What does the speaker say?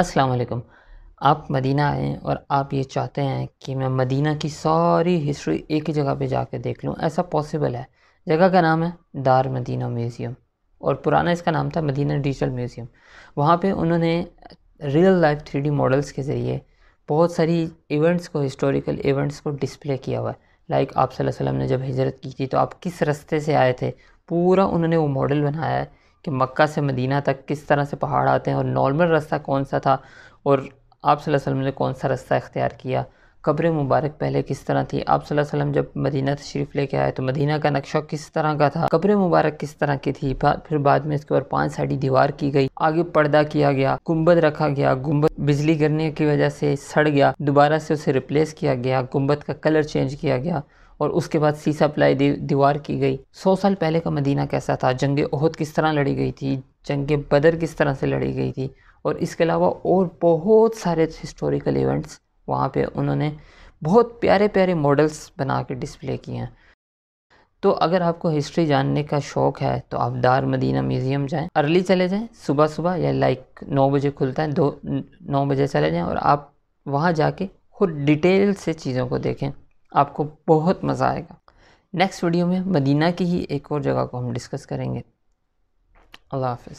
अस्सलाम वालेकुम आप मदीना आए और आप ये चाहते हैं कि मैं मदीना की सारी हिस्ट्री एक ही जगह पे कर देख लूँ ऐसा पॉसिबल है जगह का नाम है दार मदीना म्यूज़ियम और पुराना इसका नाम था मदीना डिजिटल म्यूज़ियम वहाँ पे उन्होंने रियल लाइफ थ्री मॉडल्स के ज़रिए बहुत सारी इवेंट्स को हिस्टोरिकल इवेंट्स को डिस्प्ले किया हुआ है लाइक आप वसल्लम ने जब हिजरत की थी तो आप किस रास्ते से आए थे पूरा उन्होंने वो मॉडल बनाया है कि मक्का से मदीना तक किस तरह से पहाड़ आते हैं और नॉर्मल रास्ता कौन सा था और आप वसल्लम ने कौन सा रास्ता इख्तियार किया कब्र मुबारक पहले किस तरह थी आप वसल्लम जब मदीना तशरीफ़ लेके आए तो मदीना का नक्शा किस तरह का था कब्र मुबारक किस तरह की थी फिर बाद में इसके ऊपर पाँच साइडी दीवार की गई आगे पर्दा किया गया गुम्बद रखा गया गुम्बद बिजली गिरने की वजह से सड़ गया दोबारा से उसे रिप्लेस किया गया गुम्बद का कलर चेंज किया गया और उसके बाद सीसा प्लाई दीवार की गई सौ साल पहले का मदीना कैसा था जंग ओहद किस तरह लड़ी गई थी जंग बदर किस तरह से लड़ी गई थी और इसके अलावा और बहुत सारे हिस्टोरिकल इवेंट्स वहाँ पे उन्होंने बहुत प्यारे प्यारे मॉडल्स बना के डिस्प्ले किए हैं तो अगर आपको हिस्ट्री जानने का शौक़ है तो आप दार मदीना म्यूज़ियम जाएं अर्ली चले जाएं सुबह सुबह या लाइक नौ बजे खुलता है दो नौ बजे चले जाएं और आप वहाँ जाके खुद डिटेल से चीज़ों को देखें आपको बहुत मज़ा आएगा नेक्स्ट वीडियो में मदीना की ही एक और जगह को हम डिस्कस करेंगे अल्लाह हाफ